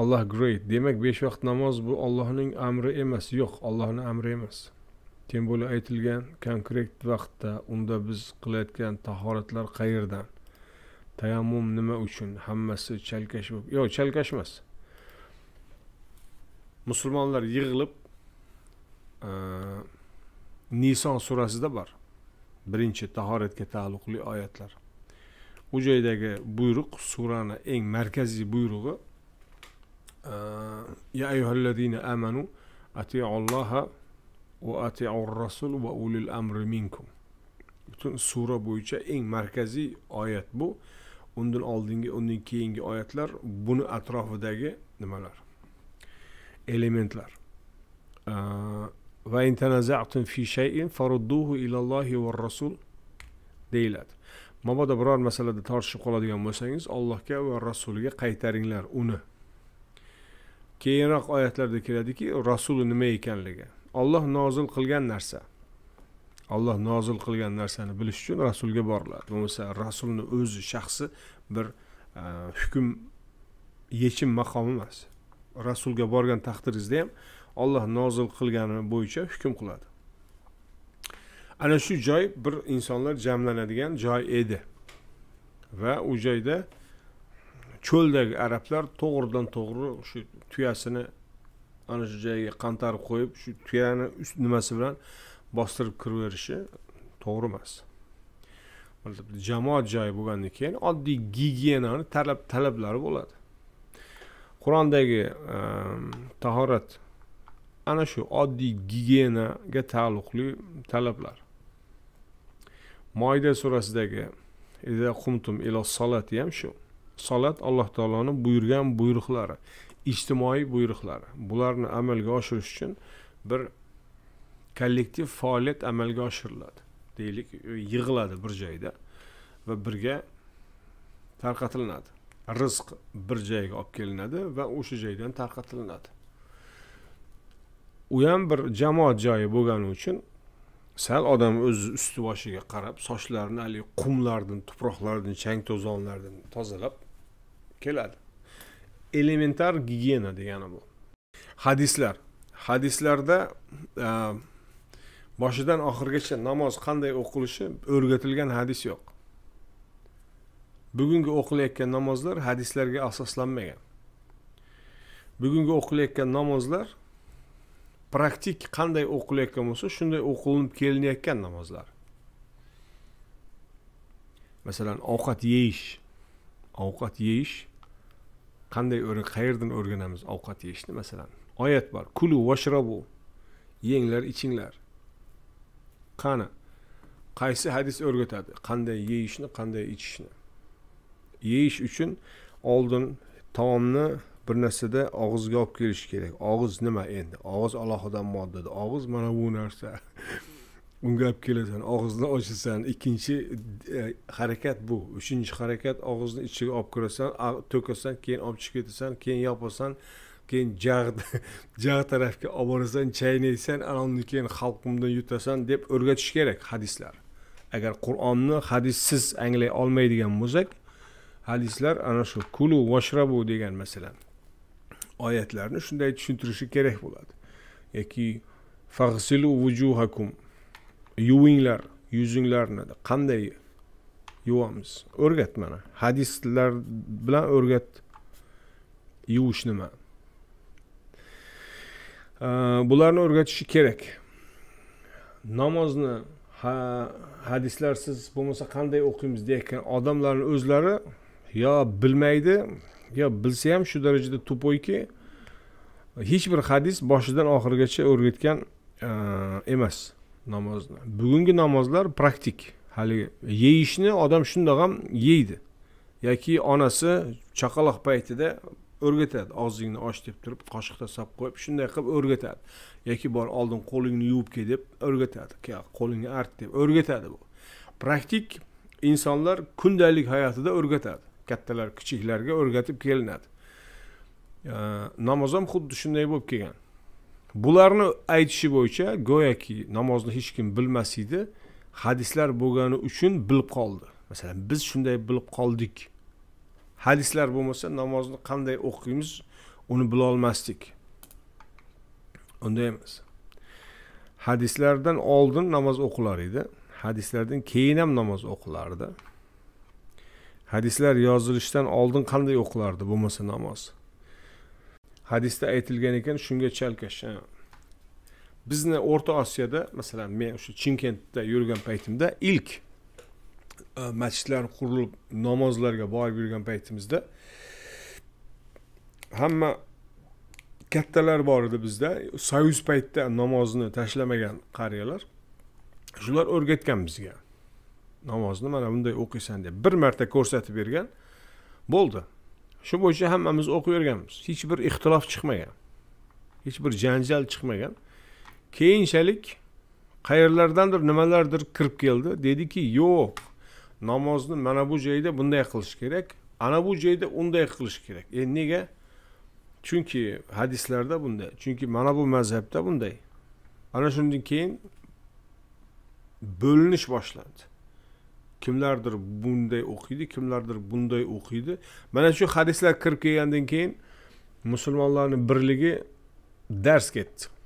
alloh great demak besh vaqt namoz bu ollohning amri emas yo'q ollohni amri emas тем bo'la aytilgan konkret vaqtda unda biz qilayotgan tahoratlar qayerdan tayammum nima uchun hammasi chalkash bo'lib yo'q chalkash emas musulmonlar yig'ilib nison surasida bor birinchi tahoratga taalluqli oyatlar u joydagi buyruq surani eng markaziy buyrug'i يا أيها الذين آمنوا أطيعوا الله وأطيعوا الرسول وأولي الأمر منكم butun sura bo'yicha eng markaziy oyat bu undan oldingi undan keyingi oyatlar buni atrofidagi nimalar elementlar va intanazatum fi shayin farudduhu allohi va rasul deyiladi mabodo biror masalada tortishib qoladigan bo'lsangiz allohga va rasulga qaytaringlar uni keyinroq oyatlarda keladiki rasuli nima ekanligi olloh nozil qilgan narsa olloh nozil qilgan narsani bilish uchun rasulga boriladi bo'lmasa rasulni o'zi shaxsi bir e, hukm yechim maqomi emas rasulga borgan taqdiringizda ham olloh nozil qilgani bo'yicha hukm qiladi ana shu joy bir insonlar jamlanadigan joy edi va u joyda cho'ldagi arablar to'g'ridan to'g'ri shu tuyasini ana shu joyga qantarib qo'yib shu tuyani ust nimasi bilan bostirib kiraverishi to'g'ri emas jamoat joyi bo'lgandan keyin oddiy gigiyenani talab talablari bo'ladi qur'ondagi ehm, tahorat ana shu oddiy gigiyenaga taalluqli talablar moyda surasidagi qumtum ilo solati ham shu salat alloh taoloni buyurgan buyruqlari ijtimoiy buyruqlari bularni amalga oshirish uchun bir kollektiv faoliyat amalga oshiriladi deylik yig'iladi bir joyda va birga tarqatilinadi rizq bir joyga olib kelinadi va o'sha joydan tarqatilinadi u ham bir jamoat joyi bo'lgani uchun sal odam o'z usti boshiga qarab sochlarini haligi qumlardan tuproqlardan chang to'zonlardan tozalab keladi elementar gigiyena degani bu hadislar hadislarda e, boshidan oxirigacha namoz qanday o'qilishi o'rgatilgan hadis yo'q bugungi o'qilayotgan namozlar hadislarga asoslanmagan bugungi o'qilayotgan namozlar praktik qanday o'qilayotgan bo'lsa shunday o'qilinib kelinayotgan namozlar masalan ovqat yeyish ovqat yeyish qanday qayerdan o'rganamiz ovqat yeyishni masalan oyat bor kulu vashrabu yenglar ichinglar qani qaysi hadis o'rgatadi qanday yeyishni qanday ichishni yeyish uchun oldin taomni bir narsada og'izga olib kelish kerak og'iz nima endi og'iz alohida modda og'iz mana bu narsa unga olib kelasan og'izni ochasan ikkinchi e, harakat bu uchinchi harakat og'izni ichiga olib kirasan to'kasan keyin olib chiqib ketasan keyin yopasan keyin jag' jag' tarafga olib borasan chaynaysan anavni keyin xalqimdan yutasan deb o'rgatish kerak hadislar agar qur'onni hadissiz anglay olmaydigan bo'lsak hadislar ana shu kulu vashrabu degan masalan oyatlarni shunday tushuntirishi kerak bo'ladi yoki fag'silu vujuhakum yuvinglar yuzinglarni qanday yuvamiz o'rgat mana hadislar bilan o'rgat yuvish nima bularni o'rgatishi kerak namozni ha, hadislarsiz bo'lmasa qanday o'qiymiz deyayotgan odamlarni o'zlari yo bilmaydi yo bilsa ham shu darajada tupoyki hech bir hadis boshidan oxirigacha o'rgatgan emas namozni bugungi namozlar praktik haligi yeyishni odam shundoq ham yeydi yoki onasi chaqaloq paytida o'rgatadi og'zingni och deb turib qoshiqda sap qo'yib shunday qilib o'rgatadi yoki bor oldin qo'lingni yuvib kel deb o'rgatadi qo'lingni art deb o'rgatadi bu praktik insonlar kundalik hayotida o'rgatadi kattalar kichiklarga o'rgatib kelinadi namoz ham xuddi shunday bo'lib kelgan bularni aytishi bo'yicha go'yoki namozni hech kim bilmas edi hadislar bo'lgani uchun bilib qoldi masalan biz shunday bilib qoldik hadislar bo'lmasa namozni qanday o'qiymiz uni bilolmasdik unday emas hadislardan oldin namoz o'qilar edi hadislardan keyin ham namoz o'qilardi hadislar yozilishdan oldin qanday o'qilardi bo'lmasa namoz hadisda aytilgan ekan shunga chalkash bizni o'rta osiyoda masalan men o'sha chimkentda yurgan paytimda ilk e, masjidlar qurilib namozlarga borib yurgan paytimizda hamma kattalar bor edi bizda soyuz paytda namozni tashlamagan qariyalar shular o'rgatgan bizga namozni mana bunday o'qiysan deb bir marta ko'rsatib bergan bo'ldi shu bo'yicha hammamiz o'qib yurganmiz hech bir ixtilof chiqmagan hech bir janjal chiqmagan keyinchalik qayerlardandir nimalardir kirib keldi dediki yo'q namozni mana bu joyda bunday qilish kerak ana bu joyda unday qilish kerak e nega chunki hadislarda bunday chunki mana bu mazhabda bunday ana shundan keyin bo'linish boshlandi kimlardir bunday o'qiydi kimlardir bunday o'qiydi mana shu hadislar kirib kelgandan keyin musulmonlarni birligi dars ketdi